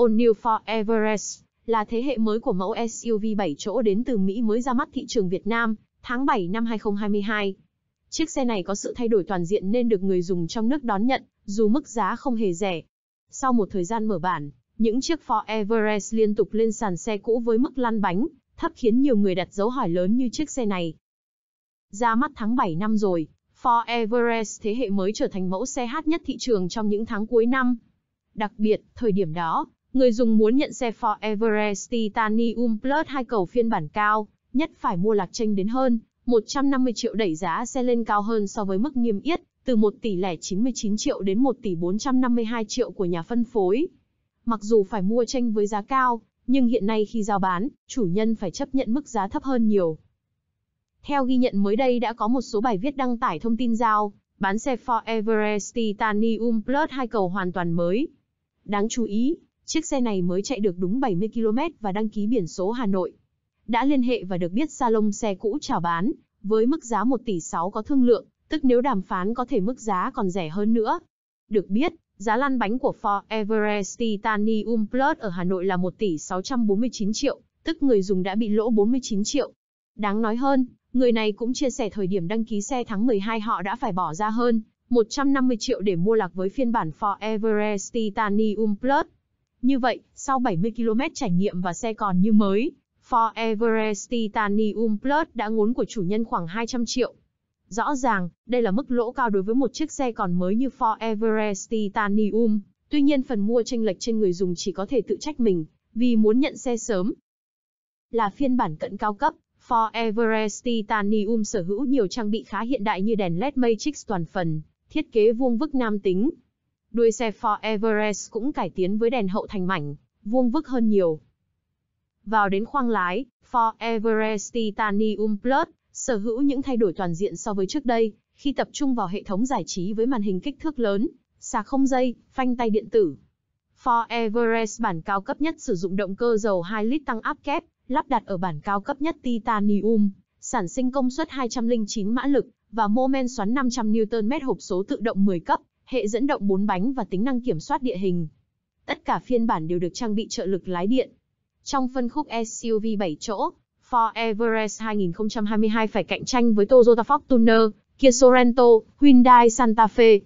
All New for Everest là thế hệ mới của mẫu SUV 7 chỗ đến từ Mỹ mới ra mắt thị trường Việt Nam tháng 7 năm 2022. Chiếc xe này có sự thay đổi toàn diện nên được người dùng trong nước đón nhận, dù mức giá không hề rẻ. Sau một thời gian mở bản, những chiếc Ford Everest liên tục lên sàn xe cũ với mức lăn bánh, thấp khiến nhiều người đặt dấu hỏi lớn như chiếc xe này. Ra mắt tháng 7 năm rồi, Ford Everest thế hệ mới trở thành mẫu xe hát nhất thị trường trong những tháng cuối năm. Đặc biệt, thời điểm đó, Người dùng muốn nhận xe Ford Everest Titanium Plus hai cầu phiên bản cao, nhất phải mua lạc tranh đến hơn 150 triệu đẩy giá xe lên cao hơn so với mức niêm yết, từ 1 tỷ lẻ 99 triệu đến 1 tỷ 452 triệu của nhà phân phối. Mặc dù phải mua tranh với giá cao, nhưng hiện nay khi giao bán, chủ nhân phải chấp nhận mức giá thấp hơn nhiều. Theo ghi nhận mới đây đã có một số bài viết đăng tải thông tin giao, bán xe Ford Everest Titanium Plus hai cầu hoàn toàn mới. Đáng chú ý, Chiếc xe này mới chạy được đúng 70 km và đăng ký biển số Hà Nội. Đã liên hệ và được biết salon xe cũ chào bán, với mức giá 1 tỷ 6 có thương lượng, tức nếu đàm phán có thể mức giá còn rẻ hơn nữa. Được biết, giá lăn bánh của Ford Everest Titanium Plus ở Hà Nội là 1 tỷ 649 triệu, tức người dùng đã bị lỗ 49 triệu. Đáng nói hơn, người này cũng chia sẻ thời điểm đăng ký xe tháng 12 họ đã phải bỏ ra hơn 150 triệu để mua lạc với phiên bản Ford Everest Titanium Plus. Như vậy, sau 70 km trải nghiệm và xe còn như mới, Ford Everest Titanium Plus đã ngốn của chủ nhân khoảng 200 triệu. Rõ ràng, đây là mức lỗ cao đối với một chiếc xe còn mới như Ford Everest Titanium. Tuy nhiên phần mua tranh lệch trên người dùng chỉ có thể tự trách mình, vì muốn nhận xe sớm. Là phiên bản cận cao cấp, Ford Everest Titanium sở hữu nhiều trang bị khá hiện đại như đèn LED Matrix toàn phần, thiết kế vuông vức nam tính, đuôi xe Ford Everest cũng cải tiến với đèn hậu thành mảnh, vuông vức hơn nhiều. Vào đến khoang lái, Ford Everest Titanium Plus sở hữu những thay đổi toàn diện so với trước đây, khi tập trung vào hệ thống giải trí với màn hình kích thước lớn, sạc không dây, phanh tay điện tử. Ford Everest bản cao cấp nhất sử dụng động cơ dầu 2 lít tăng áp kép, lắp đặt ở bản cao cấp nhất Titanium, sản sinh công suất 209 mã lực và mô men xoắn 500 Nm hộp số tự động 10 cấp, hệ dẫn động bốn bánh và tính năng kiểm soát địa hình. Tất cả phiên bản đều được trang bị trợ lực lái điện. Trong phân khúc SUV 7 chỗ, Ford Everest 2022 phải cạnh tranh với Toyota Fortuner, Kia Sorento, Hyundai Santa Fe.